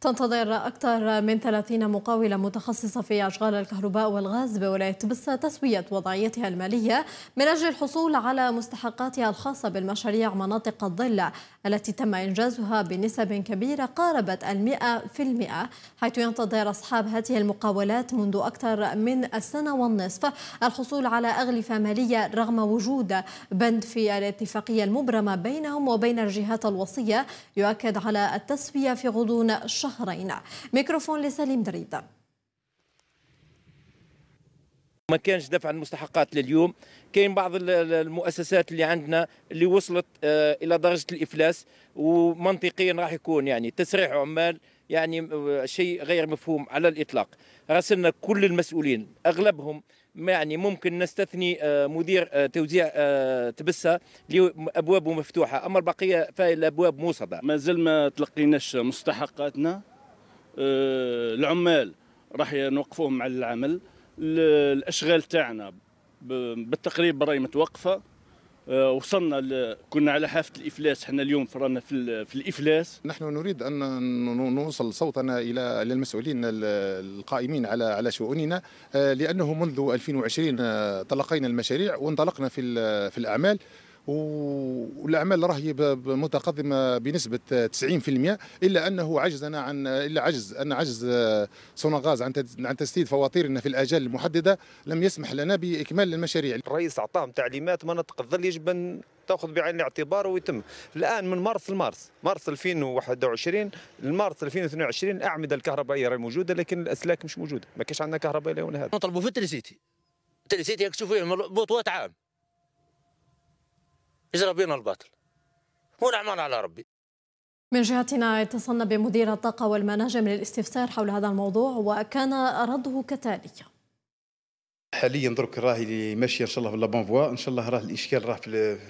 تنتظر أكثر من 30 مقاولة متخصصة في أشغال الكهرباء والغاز بولاية بسة تسوية وضعيتها المالية من أجل الحصول على مستحقاتها الخاصة بالمشاريع مناطق الظل التي تم إنجازها بنسب كبيرة قاربت المئة في المئة حيث ينتظر أصحاب هذه المقاولات منذ أكثر من السنة والنصف الحصول على أغلفة مالية رغم وجود بند في الاتفاقية المبرمة بينهم وبين الجهات الوصية يؤكد على التسوية في غضون شهرين ميكروفون لسليم دريد ما كانش دفع المستحقات لليوم كاين بعض المؤسسات اللي عندنا اللي وصلت آه، الى درجه الافلاس ومنطقيا راح يكون يعني تسريح عمال يعني آه، شيء غير مفهوم على الاطلاق راسلنا كل المسؤولين اغلبهم يعني ممكن نستثني آه، مدير آه، توزيع آه، تبسه اللي ابوابه مفتوحه اما البقيه فالابواب موصده مازال ما تلقيناش مستحقاتنا العمال راح نوقفوهم على العمل الاشغال تاعنا بالتقريب راهي متوقفه آه، وصلنا ل... كنا على حافه الافلاس احنا اليوم فرانا في, في الافلاس نحن نريد ان نوصل صوتنا الى المسؤولين القائمين على على شؤوننا آه، لانه منذ 2020 آه، تلقينا المشاريع وانطلقنا في في الاعمال والاعمال راهي متقدمه بنسبه 90% الا انه عجزنا عن الا عجز ان عجز سونغاز عن عن تسديد فواتيرنا في الاجال المحدده لم يسمح لنا باكمال المشاريع. الرئيس اعطاهم تعليمات مناطق الظل يجب ان تاخذ بعين الاعتبار ويتم الان من مارس لمارس مارس 2021 لمارس 2022 الاعمده الكهربائيه راهي موجوده لكن الاسلاك مش موجوده ما كاش عندنا كهرباء لهنا هذا نطلبوا في التريسيتي التريسيتي تشوفوا بوطوات عام اجرى بينا الباطل الاعمال على ربي من جهتنا اتصلنا بمدير الطاقة والمناجم للاستفسار حول هذا الموضوع وكان رده كتالي حاليا درك راهي ماشيه ان شاء الله في لابون فوا ان شاء الله راه الاشكال راه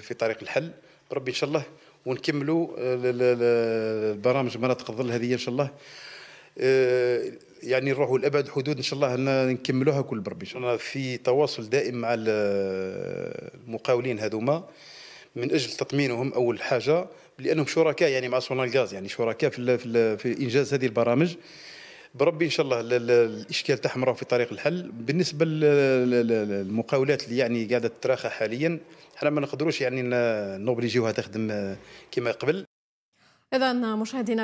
في طريق الحل بربي ان شاء الله ونكملوا البرامج مناطق الظل هذه ان شاء الله آه، يعني نروحوا لابعد حدود ان شاء الله نكملوها كل بربي ان شاء الله في تواصل دائم مع المقاولين هذوما من اجل تطمينهم اول حاجه لانهم شركاء يعني مع سونال غاز يعني شركاء في, في, في انجاز هذه البرامج بربي ان شاء الله الاشكال تاعهم راه في طريق الحل بالنسبه للمقاولات اللي يعني قاعده تتراخى حاليا احنا ما نقدروش يعني نوبليجيوها تخدم كما قبل اذا مشاهدينا